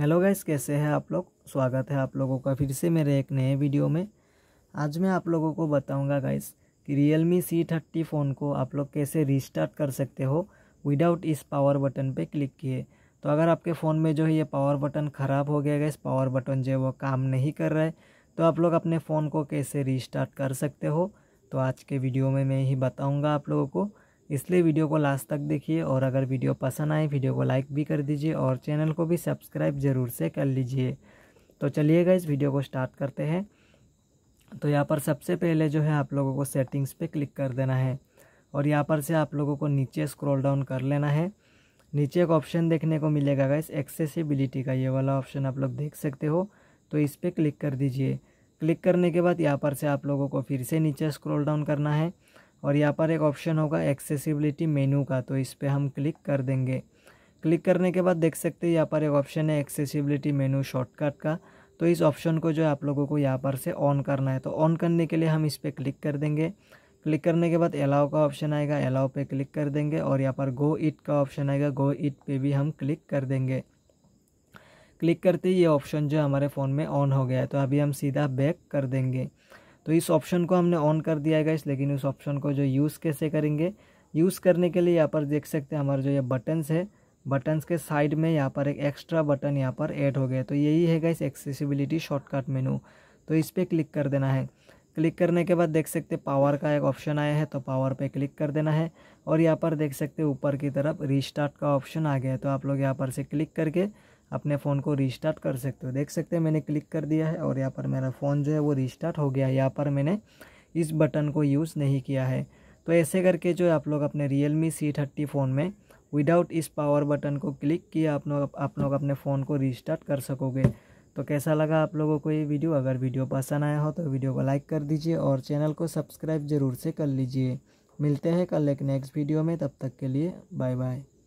hello guys कैसे हैं आप लोग स्वागत है आप लोगों का फिर से मेरे एक नए वीडियो में आज मैं आप लोगों को बताऊंगा गाइस कि Realme C thirty phone को आप लोग कैसे रिस्टार्ट कर सकते हो विदाउट इस पावर बटन पे क्लिक किए तो अगर आपके फ़ोन में जो है ये पावर बटन ख़राब हो गया गाइस पावर बटन जो है वो काम नहीं कर रहा है तो आप लोग अपने फ़ोन को कैसे रिस्टार्ट कर सकते हो तो आज के वीडियो में मैं यही बताऊँगा आप लोगों को इसलिए वीडियो को लास्ट तक देखिए और अगर वीडियो पसंद आए वीडियो को लाइक भी कर दीजिए और चैनल को भी सब्सक्राइब ज़रूर से कर लीजिए तो चलिएगा इस वीडियो को स्टार्ट करते हैं तो यहाँ पर सबसे पहले जो है आप लोगों को सेटिंग्स पे क्लिक कर देना है और यहाँ पर से आप लोगों को नीचे स्क्रॉल डाउन कर लेना है नीचे एक ऑप्शन देखने को मिलेगा गाइस एक्सेसिबिलिटी का ये वाला ऑप्शन आप लोग देख सकते हो तो इस पर क्लिक कर दीजिए क्लिक करने के बाद यहाँ पर से आप लोगों को फिर से नीचे स्क्रॉल डाउन करना है और यहाँ पर एक ऑप्शन होगा एक्सेसिबिलिटी मेनू का तो इस पर हम क्लिक कर देंगे क्लिक करने के बाद देख सकते हैं यहाँ पर एक ऑप्शन है एक्सेसिबिलिटी मेनू शॉर्टकट का तो इस ऑप्शन को जो है आप लोगों को यहाँ पर से ऑन करना है तो ऑन करने के लिए हम इस पर क्लिक कर देंगे क्लिक करने के बाद अलाउ का ऑप्शन आएगा अलाउ पे क्लिक कर देंगे और यहाँ पर गो इट का ऑप्शन आएगा गो इट पे भी हम क्लिक कर देंगे क्लिक करते ही ये ऑप्शन जो हमारे फ़ोन में ऑन हो गया है तो अभी हम सीधा बैक कर देंगे तो इस ऑप्शन को हमने ऑन कर दिया है इस लेकिन उस ऑप्शन को जो यूज़ कैसे करेंगे यूज़ करने के लिए यहाँ पर देख सकते हैं हमारे जो ये बटन्स है बटन्स के साइड में यहाँ पर एक एक्स्ट्रा बटन यहाँ पर ऐड हो गया तो यही है गाइस एक्सेसिबिलिटी शॉर्टकट मेनू तो इस पर क्लिक कर देना है क्लिक करने के बाद देख सकते पावर का एक ऑप्शन आया है तो पावर पे क्लिक कर देना है और यहाँ पर देख सकते ऊपर की तरफ रीस्टार्ट का ऑप्शन आ गया है तो आप लोग यहाँ पर से क्लिक करके अपने फ़ोन को रिस्टार्ट कर सकते हो देख सकते हैं मैंने क्लिक कर दिया है और यहाँ पर मेरा फ़ोन जो है वो रिस्टार्ट हो गया है यहाँ पर मैंने इस बटन को यूज़ नहीं किया है तो ऐसे करके जो है आप लोग अपने Realme C thirty phone में विदाउट इस पावर बटन को क्लिक किया आप लोग आप लोग अपने फ़ोन को रिस्टार्ट कर सकोगे तो कैसा लगा आप लोगों को ये वीडियो अगर वीडियो पसंद आया हो तो वीडियो को लाइक कर दीजिए और चैनल को सब्सक्राइब ज़रूर से कर लीजिए मिलते हैं कल एक नेक्स्ट वीडियो में तब तक के लिए बाय बाय